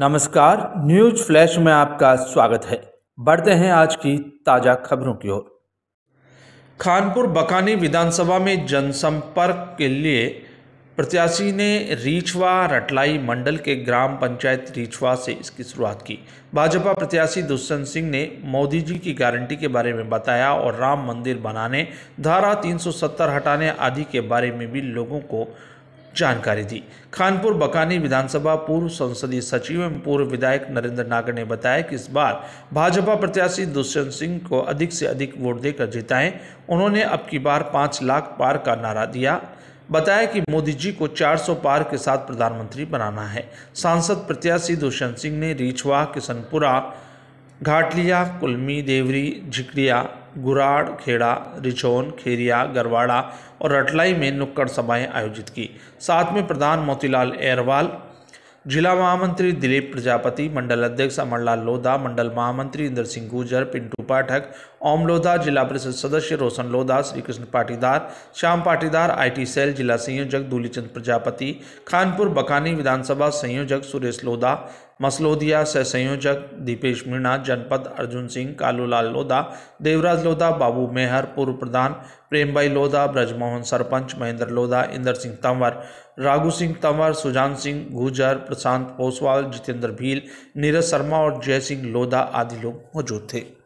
नमस्कार news flash में आपका स्वागत है बढ़ते हैं आज की ताजा खबरों की ओर खानपुर बकानी विधानसभा में जनसंपर्क के लिए प्रत्याशी ने रीछवा रटलाई मंडल के ग्राम पंचायत रीछवा से इसकी शुरुआत की भाजपा प्रत्याशी दुष्यंत सिंह ने मोदी जी की गारंटी के बारे में बताया और राम मंदिर बनाने धारा 370 हटाने आदि के बारे में भी लोगों को जानकारी दी खानपुर बकानी विधानसभा पूर्व संसदीय सचिव एवं पूर्व विधायक नरेंद्र नागर ने बताया कि इस बार भाजपा प्रत्याशी दुष्यंत सिंह को अधिक से अधिक वोट देकर जिताएं उन्होंने अब की बार पाँच लाख पार का नारा दिया बताया कि मोदी जी को 400 पार के साथ प्रधानमंत्री बनाना है सांसद प्रत्याशी दुष्यंत सिंह ने रीछवा किशनपुरा घाटलिया कुलमी देवरी झिकड़िया गुराड़ खेड़ा रिछोन खेरिया गरवाड़ा और रटलाई में नुक्कड़ सभाएं आयोजित की साथ में प्रधान मोतीलाल एरवाल जिला महामंत्री दिलीप प्रजापति मंडल अध्यक्ष अमरलाल लोधा मंडल महामंत्री इंद्र सिंह गुजर पिंटू उपाठक ओम लोधा जिला परिषद सदस्य रोशन लोधा श्री कृष्ण पाटीदार श्याम पाटीदार आईटी सेल जिला संयोजक दूलीचंद प्रजापति खानपुर बकानी विधानसभा संयोजक सुरेश लोधा मसलोदिया सह संयोजक दीपेश मीणा जनपद अर्जुन सिंह कालूलाल लोधा देवराज लोधा बाबू मेहर पूर्व प्रधान प्रेम भाई लोधा ब्रजमोहन सरपंच महेंद्र लोधा इंदर सिंह तंवर राघु सिंह तंवर सुजान सिंह गुजर प्रशांत पोसवाल जितेंद्र भील नीरज शर्मा और जय सिंह लोधा आदि लोग मौजूद थे